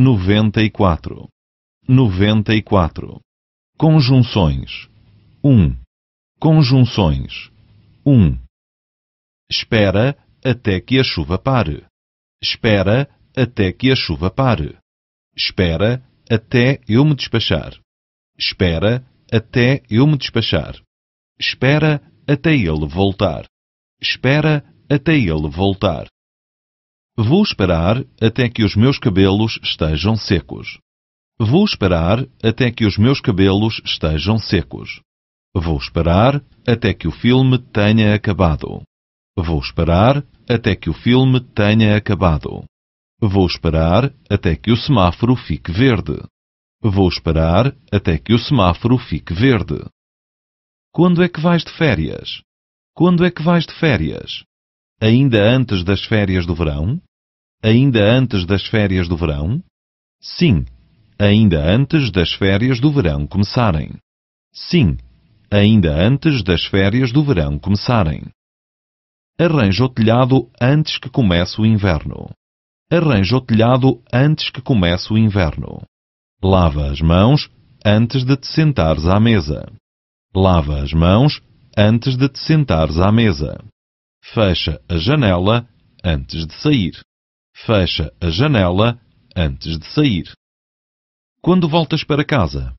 94 94 Conjunções 1 Conjunções 1 Espera até que a chuva pare. Espera até que a chuva pare. Espera até eu me despachar. Espera até eu me despachar. Espera até ele voltar. Espera até ele voltar. Vou esperar até que os meus cabelos estejam secos. Vou esperar até que os meus cabelos estejam secos. Vou esperar até que o filme tenha acabado. Vou esperar até que o filme tenha acabado. Vou esperar até que o semáforo fique verde. Vou esperar até que o semáforo fique verde. Quando é que vais de férias? Quando é que vais de férias? Ainda antes das férias do verão? Ainda antes das férias do verão? Sim, ainda antes das férias do verão começarem. Sim, ainda antes das férias do verão começarem. Arranja o telhado antes que comece o inverno. Arranja o telhado antes que comece o inverno. Lava as mãos antes de te sentares à mesa. Lava as mãos antes de te sentares à mesa. Fecha a janela antes de sair fecha a janela antes de sair. Quando voltas para casa?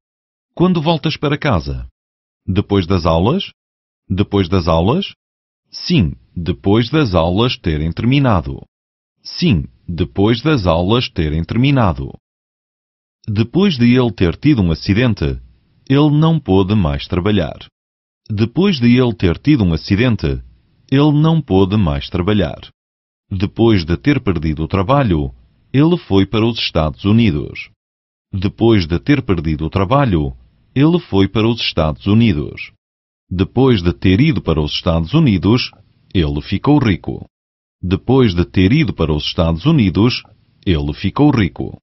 Quando voltas para casa? Depois das aulas? Depois das aulas? Sim, depois das aulas terem terminado. Sim, depois das aulas terem terminado. Depois de ele ter tido um acidente, ele não pôde mais trabalhar. Depois de ele ter tido um acidente, ele não pôde mais trabalhar. Depois de ter perdido o trabalho, ele foi para os Estados Unidos. Depois de ter perdido o trabalho, ele foi para os Estados Unidos. Depois de ter ido para os Estados Unidos, ele ficou rico. Depois de ter ido para os Estados Unidos, ele ficou rico.